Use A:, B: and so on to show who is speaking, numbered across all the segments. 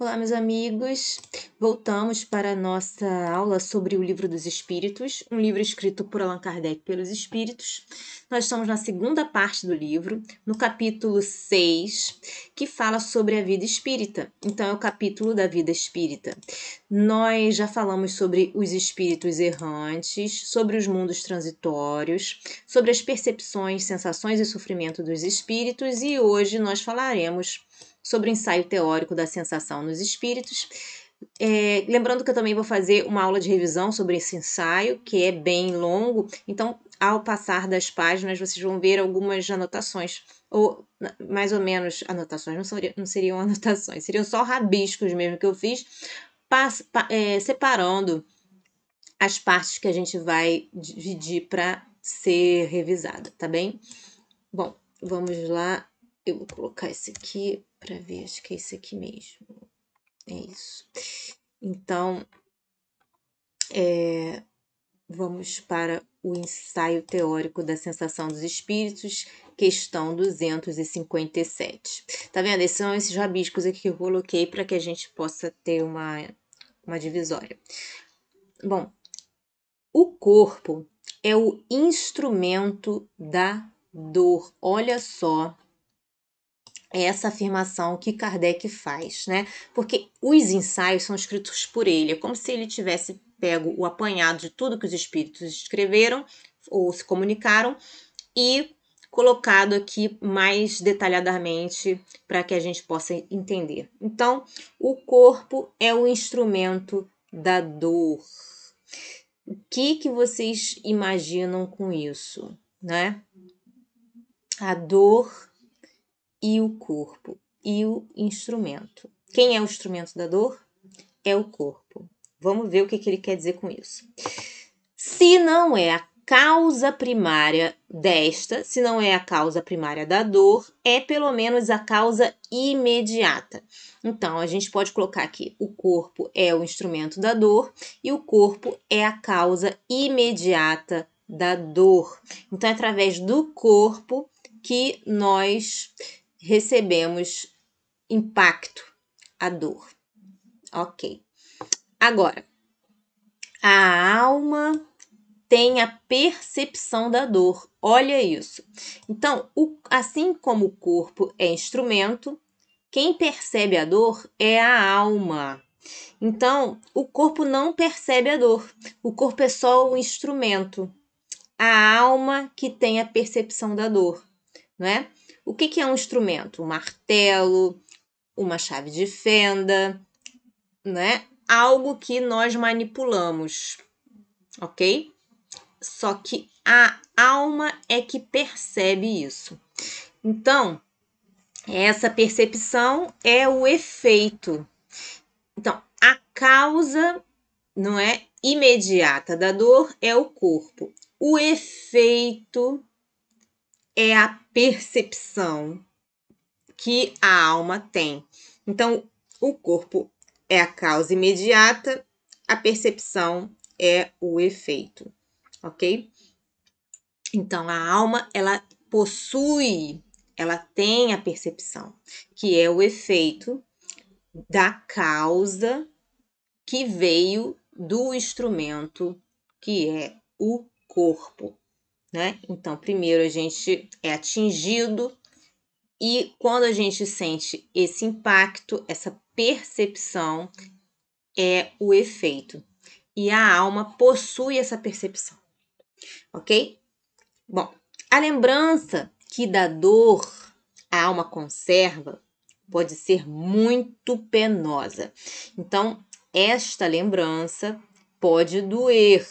A: Olá, meus amigos. Voltamos para a nossa aula sobre o Livro dos Espíritos, um livro escrito por Allan Kardec pelos Espíritos. Nós estamos na segunda parte do livro, no capítulo 6, que fala sobre a vida espírita. Então, é o capítulo da vida espírita. Nós já falamos sobre os espíritos errantes, sobre os mundos transitórios, sobre as percepções, sensações e sofrimento dos espíritos, e hoje nós falaremos sobre o ensaio teórico da sensação nos espíritos. É, lembrando que eu também vou fazer uma aula de revisão sobre esse ensaio, que é bem longo, então ao passar das páginas vocês vão ver algumas anotações, ou mais ou menos anotações, não, seriam, não seriam anotações, seriam só rabiscos mesmo que eu fiz, pas, pa, é, separando as partes que a gente vai dividir para ser revisada, tá bem? Bom, vamos lá eu vou colocar esse aqui para ver, acho que é esse aqui mesmo. É isso. Então, é, vamos para o ensaio teórico da sensação dos espíritos, questão 257. Tá vendo? Esses são esses rabiscos aqui que eu coloquei para que a gente possa ter uma, uma divisória. Bom, o corpo é o instrumento da dor. Olha só essa afirmação que Kardec faz, né? Porque os ensaios são escritos por ele, é como se ele tivesse pego o apanhado de tudo que os espíritos escreveram ou se comunicaram e colocado aqui mais detalhadamente para que a gente possa entender. Então, o corpo é o instrumento da dor. O que que vocês imaginam com isso, né? A dor e o corpo e o instrumento. Quem é o instrumento da dor? É o corpo. Vamos ver o que, que ele quer dizer com isso. Se não é a causa primária desta, se não é a causa primária da dor, é pelo menos a causa imediata. Então, a gente pode colocar aqui: o corpo é o instrumento da dor e o corpo é a causa imediata da dor. Então, é através do corpo que nós recebemos impacto, a dor. Ok. Agora, a alma tem a percepção da dor. Olha isso. Então, o, assim como o corpo é instrumento, quem percebe a dor é a alma. Então, o corpo não percebe a dor. O corpo é só o instrumento. A alma que tem a percepção da dor, não é? O que, que é um instrumento? Um martelo, uma chave de fenda, né? Algo que nós manipulamos, ok? Só que a alma é que percebe isso. Então, essa percepção é o efeito. Então, a causa não é imediata da dor é o corpo. O efeito é a percepção que a alma tem. Então, o corpo é a causa imediata, a percepção é o efeito, ok? Então, a alma, ela possui, ela tem a percepção, que é o efeito da causa que veio do instrumento que é o corpo né? Então, primeiro a gente é atingido e quando a gente sente esse impacto, essa percepção é o efeito. E a alma possui essa percepção. OK? Bom, a lembrança que da dor a alma conserva pode ser muito penosa. Então, esta lembrança pode doer,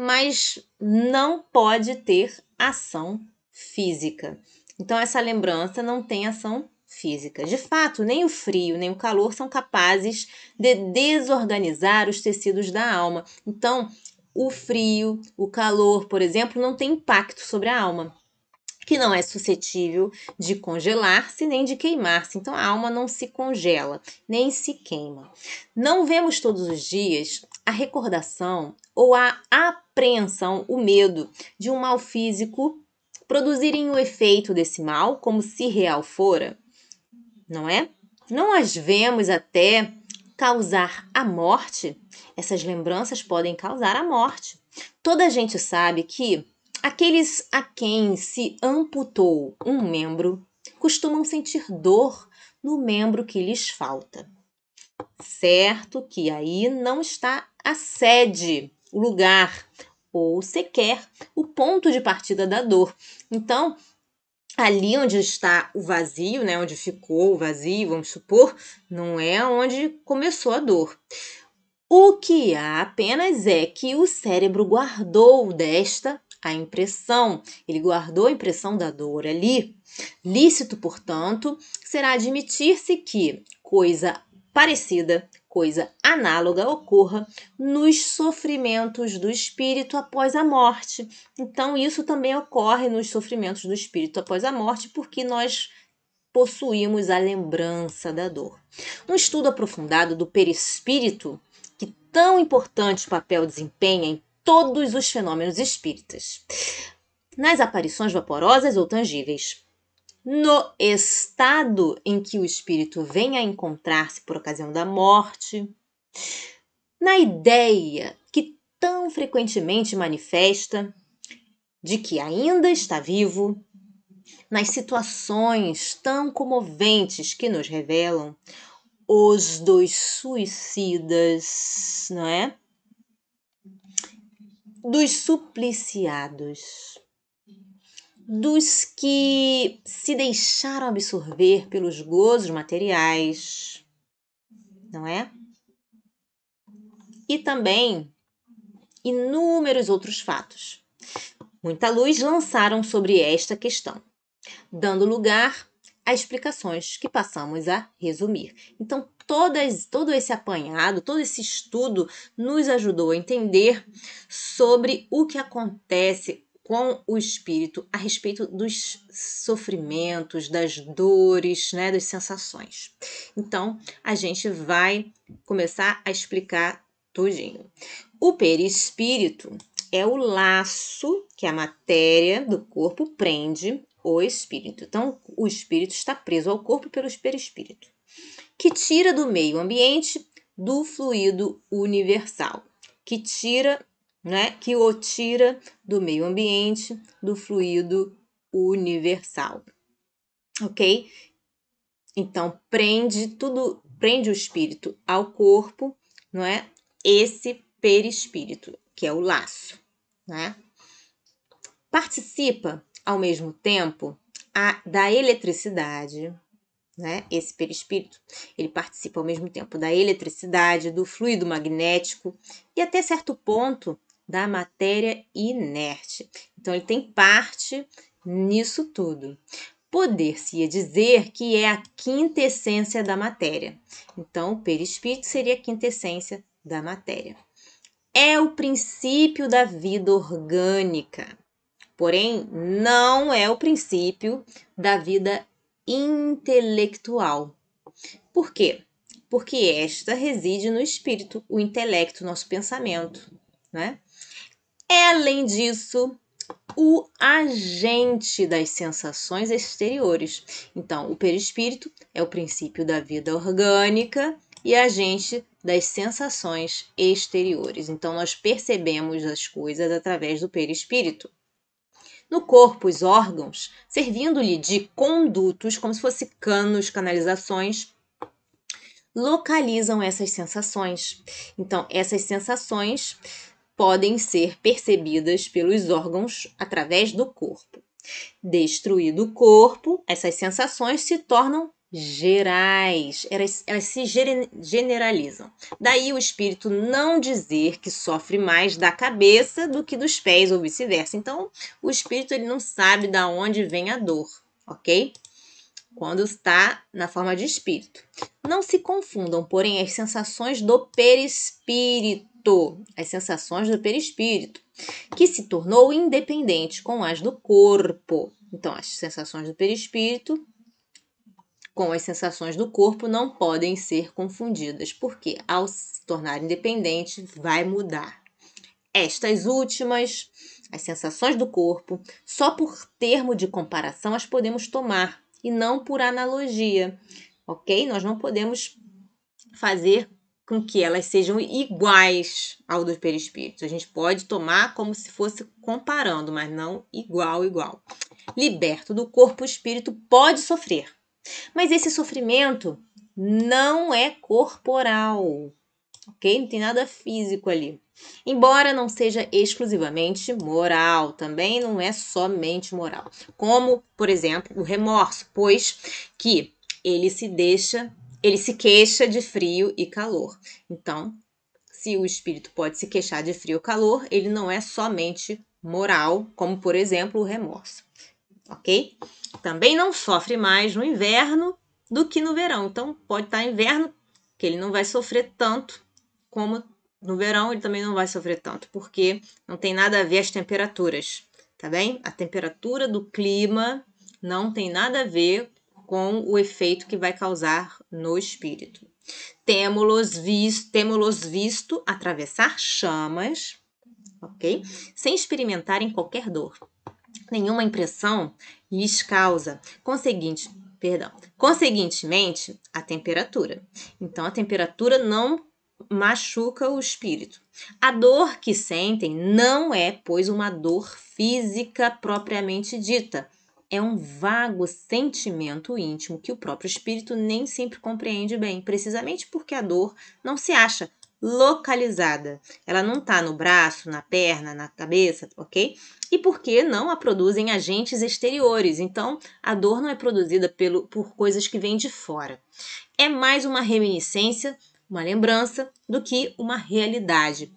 A: mas não pode ter ação física. Então, essa lembrança não tem ação física. De fato, nem o frio nem o calor são capazes de desorganizar os tecidos da alma. Então, o frio, o calor, por exemplo, não tem impacto sobre a alma, que não é suscetível de congelar-se nem de queimar-se. Então, a alma não se congela nem se queima. Não vemos todos os dias a recordação ou a apreensão, o medo de um mal físico produzirem o efeito desse mal como se real fora, não é? Não as vemos até causar a morte. Essas lembranças podem causar a morte. Toda a gente sabe que aqueles a quem se amputou um membro costumam sentir dor no membro que lhes falta. Certo que aí não está a sede, o lugar ou sequer o ponto de partida da dor. Então, ali onde está o vazio, né, onde ficou o vazio, vamos supor, não é onde começou a dor. O que há apenas é que o cérebro guardou desta a impressão, ele guardou a impressão da dor ali. Lícito, portanto, será admitir-se que coisa parecida coisa análoga ocorra nos sofrimentos do espírito após a morte. Então, isso também ocorre nos sofrimentos do espírito após a morte, porque nós possuímos a lembrança da dor. Um estudo aprofundado do perispírito, que tão importante papel desempenha em todos os fenômenos espíritas, nas aparições vaporosas ou tangíveis no estado em que o espírito vem a encontrar-se por ocasião da morte, na ideia que tão frequentemente manifesta de que ainda está vivo, nas situações tão comoventes que nos revelam os dois suicidas, não é? Dos supliciados dos que se deixaram absorver pelos gozos materiais, não é? E também inúmeros outros fatos. Muita luz lançaram sobre esta questão, dando lugar a explicações que passamos a resumir. Então, todas, todo esse apanhado, todo esse estudo nos ajudou a entender sobre o que acontece com o espírito a respeito dos sofrimentos, das dores, né, das sensações. Então, a gente vai começar a explicar tudinho. O perispírito é o laço que a matéria do corpo prende o espírito. Então, o espírito está preso ao corpo pelo perispírito, que tira do meio ambiente do fluido universal, que tira né, que o tira do meio ambiente, do fluido universal. Ok? Então, prende tudo, prende o espírito ao corpo, não é? Esse perispírito, que é o laço, né? Participa ao mesmo tempo a, da eletricidade, né? Esse perispírito, ele participa ao mesmo tempo da eletricidade, do fluido magnético e até certo ponto da matéria inerte. Então, ele tem parte nisso tudo. Poder-se-ia dizer que é a quintessência da matéria. Então, o perispírito seria a quintessência da matéria. É o princípio da vida orgânica, porém, não é o princípio da vida intelectual. Por quê? Porque esta reside no espírito, o intelecto, nosso pensamento, né? Além disso, o agente das sensações exteriores. Então, o perispírito é o princípio da vida orgânica e agente das sensações exteriores. Então, nós percebemos as coisas através do perispírito. No corpo, os órgãos, servindo-lhe de condutos, como se fossem canos, canalizações, localizam essas sensações. Então, essas sensações podem ser percebidas pelos órgãos através do corpo. Destruído o corpo, essas sensações se tornam gerais, elas, elas se generalizam. Daí o espírito não dizer que sofre mais da cabeça do que dos pés ou vice-versa. Então, o espírito ele não sabe da onde vem a dor, ok? Quando está na forma de espírito. Não se confundam, porém, as sensações do perispírito as sensações do perispírito, que se tornou independente com as do corpo. Então, as sensações do perispírito com as sensações do corpo não podem ser confundidas, porque ao se tornar independente, vai mudar. Estas últimas, as sensações do corpo, só por termo de comparação as podemos tomar e não por analogia, ok? Nós não podemos fazer com que elas sejam iguais ao do perispíritos. A gente pode tomar como se fosse comparando, mas não igual, igual. Liberto do corpo, o espírito pode sofrer, mas esse sofrimento não é corporal, ok? Não tem nada físico ali. Embora não seja exclusivamente moral, também não é somente moral. Como, por exemplo, o remorso, pois que ele se deixa ele se queixa de frio e calor. Então, se o espírito pode se queixar de frio e calor, ele não é somente moral, como por exemplo o remorso. Ok? Também não sofre mais no inverno do que no verão. Então, pode estar inverno, que ele não vai sofrer tanto como no verão, ele também não vai sofrer tanto, porque não tem nada a ver as temperaturas, tá bem? A temperatura do clima não tem nada a ver com o efeito que vai causar no espírito. Temos-los visto, temos visto atravessar chamas, ok? Sem experimentarem qualquer dor. Nenhuma impressão lhes causa. Conseguinte, perdão, conseguintemente, a temperatura. Então, a temperatura não machuca o espírito. A dor que sentem não é, pois, uma dor física propriamente dita, é um vago sentimento íntimo que o próprio espírito nem sempre compreende bem, precisamente porque a dor não se acha localizada. Ela não está no braço, na perna, na cabeça, ok? E porque não a produzem agentes exteriores. Então, a dor não é produzida pelo, por coisas que vêm de fora. É mais uma reminiscência, uma lembrança, do que uma realidade.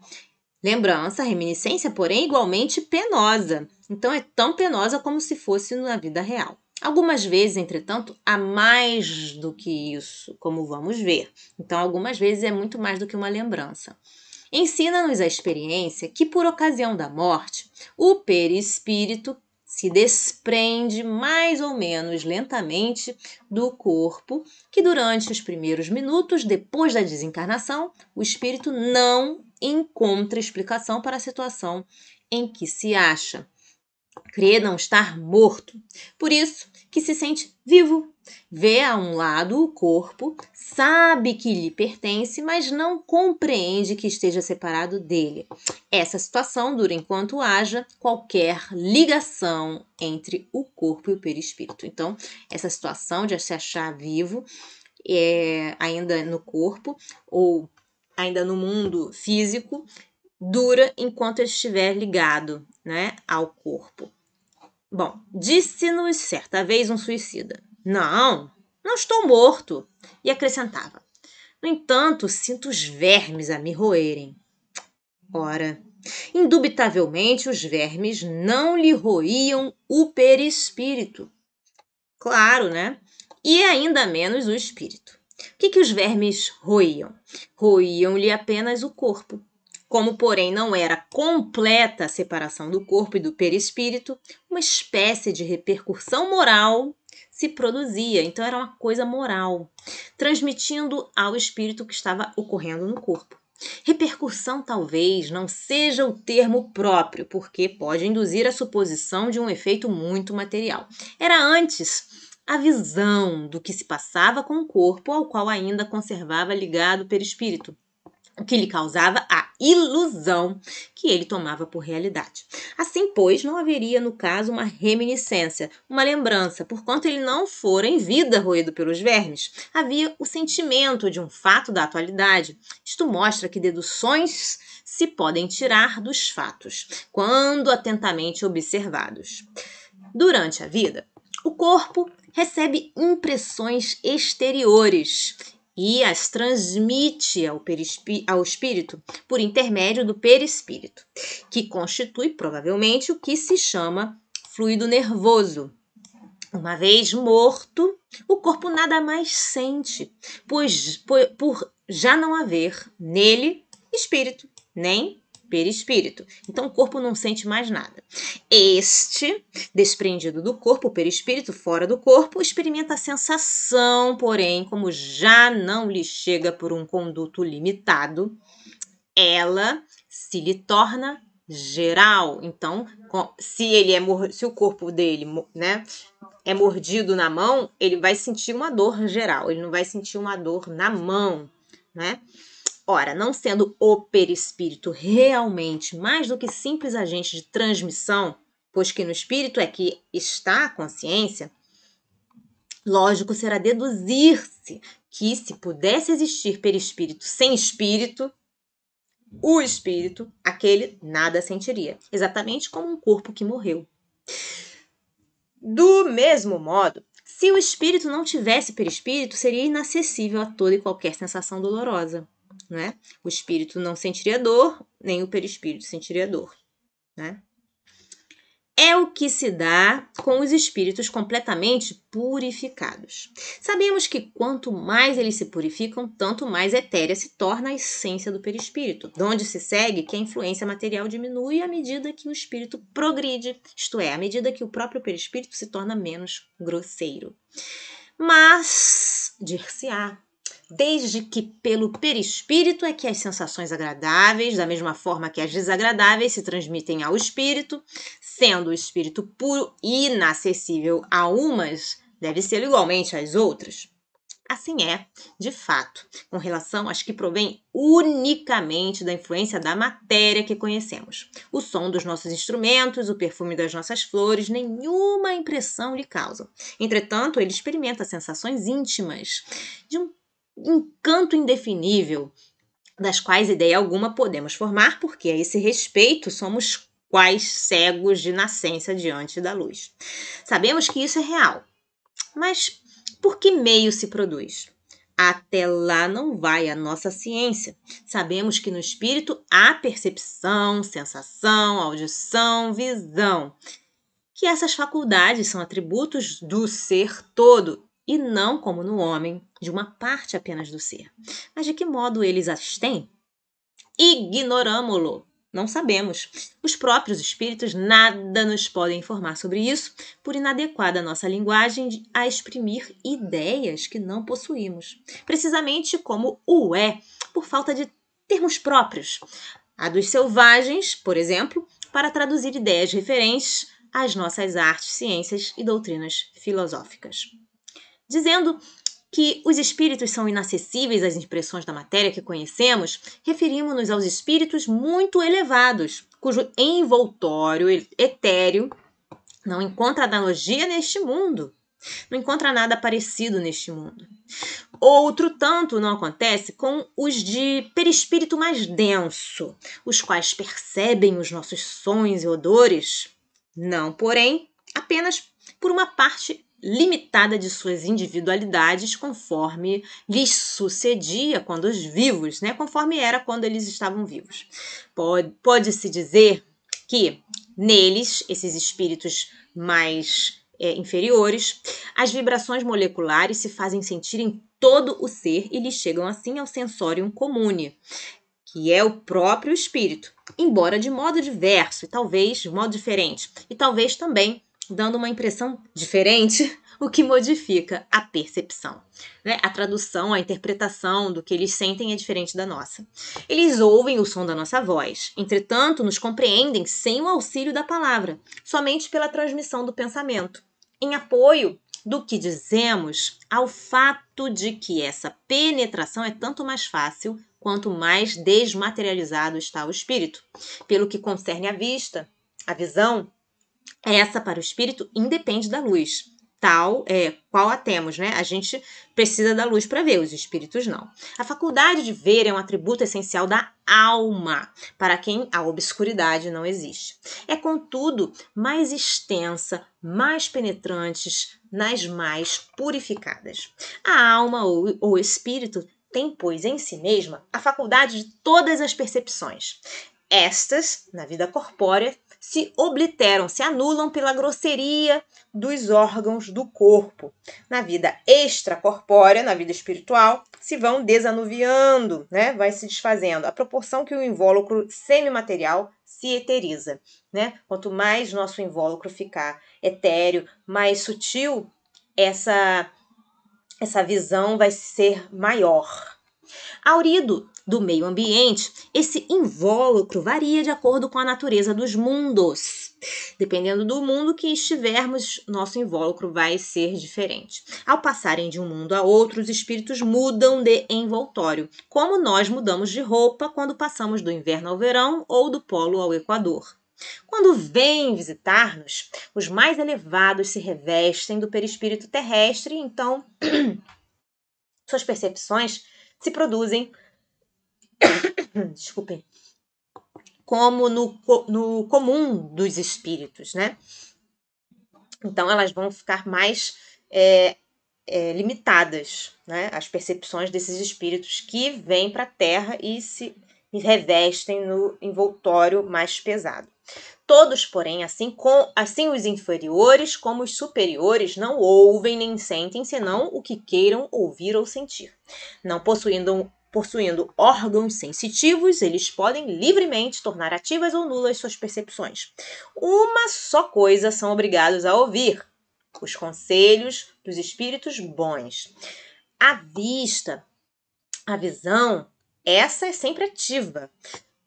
A: Lembrança, reminiscência, porém, igualmente penosa. Então é tão penosa como se fosse na vida real. Algumas vezes, entretanto, há mais do que isso, como vamos ver. Então, algumas vezes é muito mais do que uma lembrança. Ensina-nos a experiência que, por ocasião da morte, o perispírito se desprende mais ou menos lentamente do corpo, que durante os primeiros minutos depois da desencarnação, o espírito não encontra explicação para a situação em que se acha crê não estar morto. Por isso que se sente vivo. Vê a um lado o corpo, sabe que lhe pertence, mas não compreende que esteja separado dele. Essa situação dura enquanto haja qualquer ligação entre o corpo e o perispírito. Então, essa situação de se achar vivo é, ainda no corpo ou ainda no mundo físico dura enquanto estiver ligado né, ao corpo. Bom, disse-nos certa vez um suicida: Não, não estou morto. E acrescentava: No entanto, sinto os vermes a me roerem. Ora, indubitavelmente os vermes não lhe roíam o perispírito. Claro, né? E ainda menos o espírito. O que, que os vermes roiam? Roíam-lhe apenas o corpo. Como, porém, não era completa a separação do corpo e do perispírito, uma espécie de repercussão moral se produzia, então era uma coisa moral, transmitindo ao espírito o que estava ocorrendo no corpo. Repercussão talvez não seja o termo próprio, porque pode induzir a suposição de um efeito muito material. Era antes a visão do que se passava com o corpo ao qual ainda conservava ligado o perispírito o que lhe causava a ilusão que ele tomava por realidade. Assim, pois, não haveria no caso uma reminiscência, uma lembrança, porquanto ele não fora em vida roído pelos vermes. Havia o sentimento de um fato da atualidade. Isto mostra que deduções se podem tirar dos fatos, quando atentamente observados. Durante a vida, o corpo recebe impressões exteriores e as transmite ao, ao espírito por intermédio do perispírito, que constitui provavelmente o que se chama fluido nervoso. Uma vez morto, o corpo nada mais sente, pois por já não haver nele espírito, nem perispírito. Então o corpo não sente mais nada. Este, desprendido do corpo, o perispírito fora do corpo, experimenta a sensação, porém, como já não lhe chega por um conduto limitado, ela se lhe torna geral. Então, se ele é se o corpo dele, né, é mordido na mão, ele vai sentir uma dor geral. Ele não vai sentir uma dor na mão, né? Ora, não sendo o perispírito realmente mais do que simples agente de transmissão, pois que no espírito é que está a consciência, lógico será deduzir-se que se pudesse existir perispírito sem espírito, o espírito, aquele nada sentiria, exatamente como um corpo que morreu. Do mesmo modo, se o espírito não tivesse perispírito, seria inacessível a toda e qualquer sensação dolorosa né? O espírito não sentiria dor, nem o perispírito sentiria dor, né? É o que se dá com os espíritos completamente purificados. Sabemos que quanto mais eles se purificam, tanto mais etérea se torna a essência do perispírito, onde se segue que a influência material diminui à medida que o espírito progride, isto é, à medida que o próprio perispírito se torna menos grosseiro. Mas, dir-se-á, desde que pelo perispírito é que as sensações agradáveis, da mesma forma que as desagradáveis, se transmitem ao espírito, sendo o espírito puro e inacessível a umas, deve ser igualmente às outras. Assim é, de fato, com relação às que provêm unicamente da influência da matéria que conhecemos. O som dos nossos instrumentos, o perfume das nossas flores, nenhuma impressão lhe causam. Entretanto, ele experimenta sensações íntimas de um encanto indefinível, das quais ideia alguma podemos formar, porque a esse respeito somos quais cegos de nascença diante da luz. Sabemos que isso é real, mas por que meio se produz? Até lá não vai a nossa ciência. Sabemos que no espírito há percepção, sensação, audição, visão. Que essas faculdades são atributos do ser todo e não como no homem, de uma parte apenas do ser. Mas de que modo eles as têm? lo Não sabemos. Os próprios espíritos nada nos podem informar sobre isso, por inadequada nossa linguagem a exprimir ideias que não possuímos, precisamente como o é, por falta de termos próprios. A dos selvagens, por exemplo, para traduzir ideias referentes às nossas artes, ciências e doutrinas filosóficas. Dizendo que os espíritos são inacessíveis às impressões da matéria que conhecemos, referimos-nos aos espíritos muito elevados, cujo envoltório etéreo não encontra analogia neste mundo. Não encontra nada parecido neste mundo. Outro tanto não acontece com os de perispírito mais denso, os quais percebem os nossos sons e odores, não, porém, apenas por uma parte limitada de suas individualidades conforme lhes sucedia quando os vivos, né? Conforme era quando eles estavam vivos. Pode, pode se dizer que neles, esses espíritos mais é, inferiores, as vibrações moleculares se fazem sentir em todo o ser e lhes chegam assim ao sensorium comune, que é o próprio espírito, embora de modo diverso e talvez de modo diferente, e talvez também dando uma impressão diferente, o que modifica a percepção. Né? A tradução, a interpretação do que eles sentem é diferente da nossa. Eles ouvem o som da nossa voz, entretanto, nos compreendem sem o auxílio da palavra, somente pela transmissão do pensamento. Em apoio do que dizemos ao fato de que essa penetração é tanto mais fácil quanto mais desmaterializado está o espírito. Pelo que concerne à vista, à visão, essa para o espírito independe da luz. Tal é qual a temos, né? A gente precisa da luz para ver, os espíritos não. A faculdade de ver é um atributo essencial da alma, para quem a obscuridade não existe. É, contudo, mais extensa, mais penetrantes, nas mais purificadas. A alma ou o espírito tem, pois, em si mesma a faculdade de todas as percepções. Estas, na vida corpórea, se obliteram, se anulam pela grosseria dos órgãos do corpo. Na vida extracorpórea, na vida espiritual, se vão desanuviando, né? vai se desfazendo, à proporção que o invólucro semimaterial se eteriza. Né? Quanto mais nosso invólucro ficar etéreo, mais sutil, essa, essa visão vai ser maior. Aurido do meio ambiente, esse invólucro varia de acordo com a natureza dos mundos. Dependendo do mundo que estivermos, nosso invólucro vai ser diferente. Ao passarem de um mundo a outro, os espíritos mudam de envoltório, como nós mudamos de roupa quando passamos do inverno ao verão ou do polo ao equador. Quando vêm visitar-nos, os mais elevados se revestem do perispírito terrestre, então suas percepções se produzem desculpem, como no, no comum dos espíritos, né? Então elas vão ficar mais é, é, limitadas, né? As percepções desses espíritos que vêm para a Terra e se revestem no envoltório mais pesado. Todos, porém, assim, com, assim os inferiores como os superiores, não ouvem nem sentem senão o que queiram ouvir ou sentir, não possuindo Possuindo órgãos sensitivos, eles podem livremente tornar ativas ou nulas suas percepções. Uma só coisa são obrigados a ouvir: os conselhos dos espíritos bons. A vista, a visão, essa é sempre ativa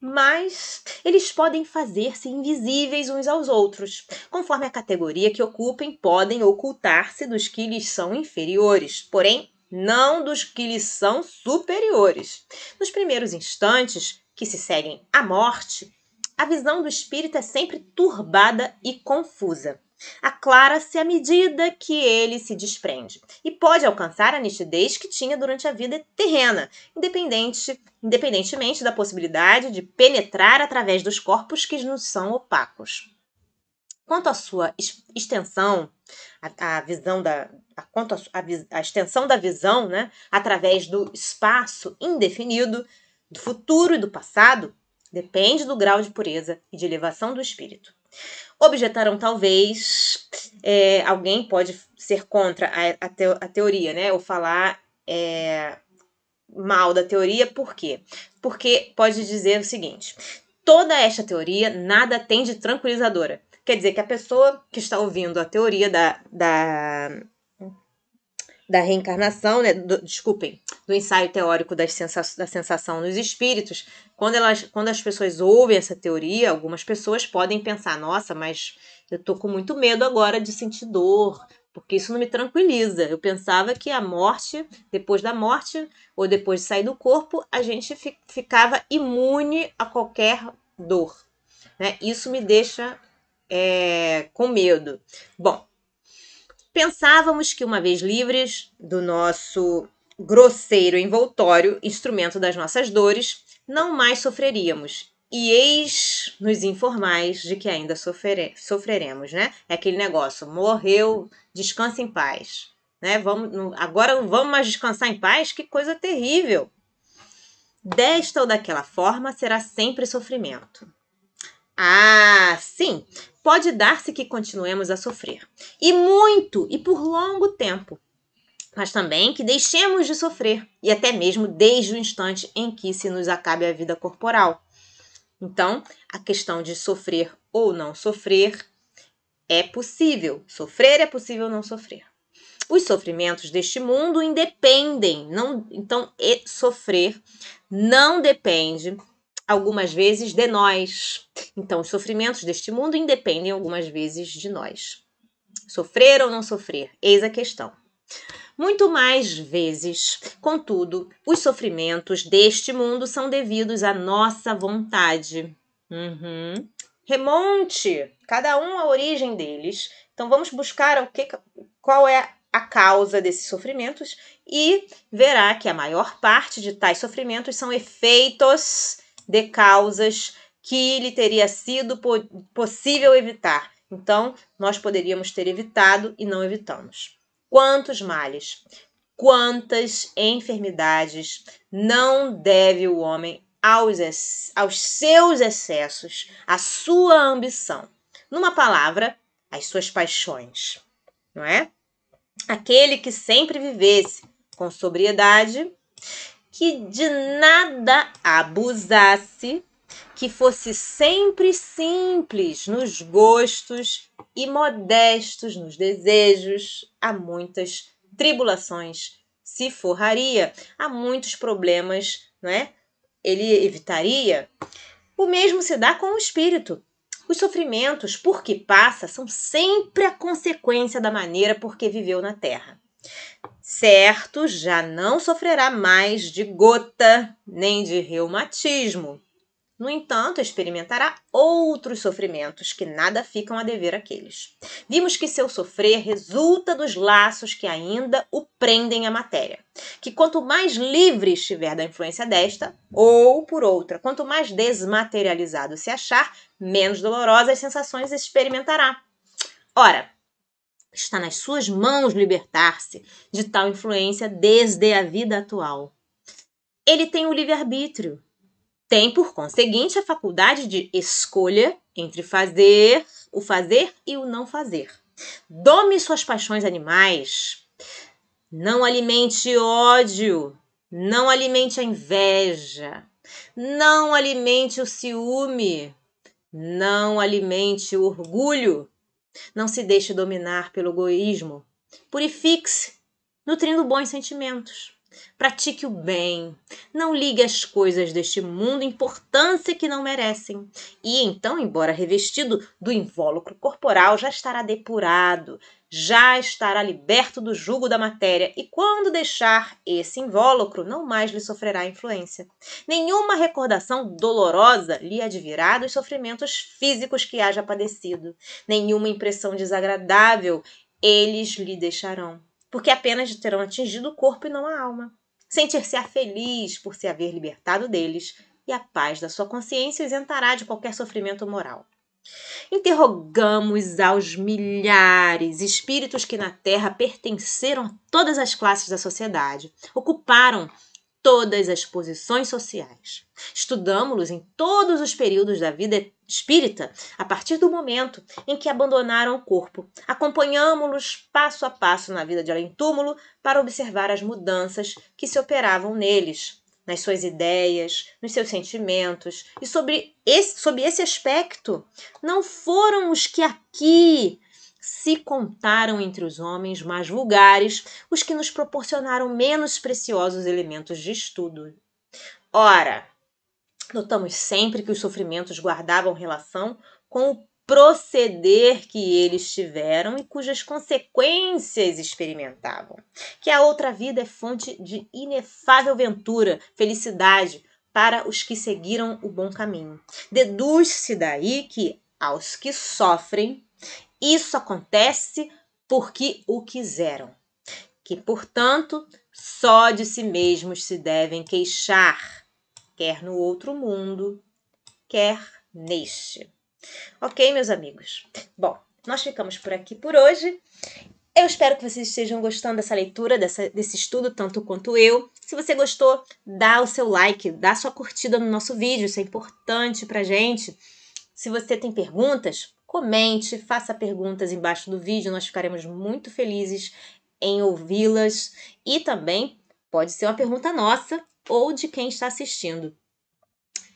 A: mas eles podem fazer-se invisíveis uns aos outros, conforme a categoria que ocupem, podem ocultar-se dos que lhes são inferiores. Porém, não dos que lhe são superiores. Nos primeiros instantes, que se seguem à morte, a visão do espírito é sempre turbada e confusa. Aclara-se à medida que ele se desprende e pode alcançar a nitidez que tinha durante a vida terrena, independente, independentemente da possibilidade de penetrar através dos corpos que nos são opacos. Quanto à sua extensão, a, a visão da, quanto à extensão da visão, né, através do espaço indefinido, do futuro e do passado, depende do grau de pureza e de elevação do espírito. Objetarão, talvez, é, alguém pode ser contra a, a, te, a teoria, né, ou falar é, mal da teoria, por quê? Porque pode dizer o seguinte: toda esta teoria nada tem de tranquilizadora. Quer dizer que a pessoa que está ouvindo a teoria da, da da reencarnação, né, do, desculpem, do ensaio teórico das sensa da sensação nos espíritos, quando, elas, quando as pessoas ouvem essa teoria, algumas pessoas podem pensar: nossa, mas eu tô com muito medo agora de sentir dor, porque isso não me tranquiliza. Eu pensava que a morte, depois da morte, ou depois de sair do corpo, a gente fi ficava imune a qualquer dor. Né? Isso me deixa é, com medo. Bom, Pensávamos que, uma vez livres do nosso grosseiro envoltório, instrumento das nossas dores, não mais sofreríamos. E eis nos informais de que ainda sofreremos, né? É aquele negócio, morreu, descansa em paz. Né? Vamos, agora não vamos mais descansar em paz? Que coisa terrível! Desta ou daquela forma será sempre sofrimento. Ah, sim! Pode dar-se que continuemos a sofrer. E muito, e por longo tempo. Mas também que deixemos de sofrer, e até mesmo desde o instante em que se nos acabe a vida corporal. Então, a questão de sofrer ou não sofrer é possível. Sofrer é possível não sofrer. Os sofrimentos deste mundo independem, não, então sofrer não depende algumas vezes de nós. Então, os sofrimentos deste mundo independem algumas vezes de nós. Sofrer ou não sofrer, eis a questão. Muito mais vezes, contudo, os sofrimentos deste mundo são devidos à nossa vontade. Uhum. Remonte cada um a origem deles. Então vamos buscar o que, qual é a causa desses sofrimentos e verá que a maior parte de tais sofrimentos são efeitos de causas que lhe teria sido possível evitar. Então, nós poderíamos ter evitado e não evitamos. Quantos males, quantas enfermidades não deve o homem aos, aos seus excessos, à sua ambição? Numa palavra, às suas paixões, não é? Aquele que sempre vivesse com sobriedade que de nada abusasse, que fosse sempre simples nos gostos e modestos nos desejos, a muitas tribulações se forraria, a muitos problemas, não é? Ele evitaria. O mesmo se dá com o espírito. Os sofrimentos por que passa são sempre a consequência da maneira por que viveu na terra. Certo, já não sofrerá mais de gota nem de reumatismo. No entanto, experimentará outros sofrimentos que nada ficam a dever àqueles. Vimos que seu sofrer resulta dos laços que ainda o prendem à matéria. Que quanto mais livre estiver da influência desta, ou por outra, quanto mais desmaterializado se achar, menos dolorosas sensações experimentará. Ora, Está nas suas mãos libertar-se de tal influência desde a vida atual. Ele tem o livre-arbítrio. Tem, por conseguinte, a faculdade de escolha entre fazer, o fazer e o não fazer. Dome suas paixões animais. Não alimente ódio. Não alimente a inveja. Não alimente o ciúme. Não alimente o orgulho. Não se deixe dominar pelo egoísmo. Purifique-se, nutrindo bons sentimentos. Pratique o bem. Não ligue às coisas deste mundo importância que não merecem. E então, embora revestido do invólucro corporal, já estará depurado, já estará liberto do jugo da matéria. E quando deixar esse invólucro, não mais lhe sofrerá influência. Nenhuma recordação dolorosa lhe advirá dos sofrimentos físicos que haja padecido. Nenhuma impressão desagradável eles lhe deixarão porque apenas terão atingido o corpo e não a alma. Sentir-se-á feliz por se haver libertado deles, e a paz da sua consciência isentará de qualquer sofrimento moral. Interrogamos aos milhares espíritos que na Terra pertenceram a todas as classes da sociedade, ocuparam todas as posições sociais. Estudamos-los em todos os períodos da vida espírita a partir do momento em que abandonaram o corpo. Acompanhamos-los passo a passo na vida de além-túmulo para observar as mudanças que se operavam neles, nas suas ideias, nos seus sentimentos. E sobre esse, sobre esse aspecto, não foram os que aqui se contaram entre os homens mais vulgares os que nos proporcionaram menos preciosos elementos de estudo. Ora, Notamos sempre que os sofrimentos guardavam relação com o proceder que eles tiveram e cujas consequências experimentavam. Que a outra vida é fonte de inefável ventura, felicidade para os que seguiram o bom caminho. Deduz-se daí que aos que sofrem, isso acontece porque o quiseram. Que, portanto, só de si mesmos se devem queixar quer no outro mundo, quer neste. Ok, meus amigos? Bom, nós ficamos por aqui por hoje. Eu espero que vocês estejam gostando dessa leitura, dessa, desse estudo, tanto quanto eu. Se você gostou, dá o seu like, dá a sua curtida no nosso vídeo, isso é importante pra gente. Se você tem perguntas, comente, faça perguntas embaixo do vídeo, nós ficaremos muito felizes em ouvi-las. E também pode ser uma pergunta nossa ou de quem está assistindo.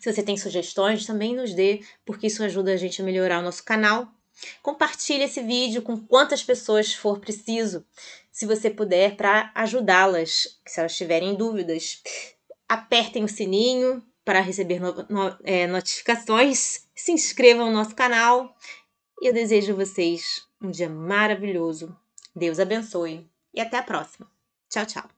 A: Se você tem sugestões, também nos dê, porque isso ajuda a gente a melhorar o nosso canal. Compartilhe esse vídeo com quantas pessoas for preciso, se você puder, para ajudá-las, se elas tiverem dúvidas. Apertem o sininho para receber no, no, é, notificações, se inscrevam no nosso canal e eu desejo a vocês um dia maravilhoso. Deus abençoe e até a próxima. Tchau, tchau.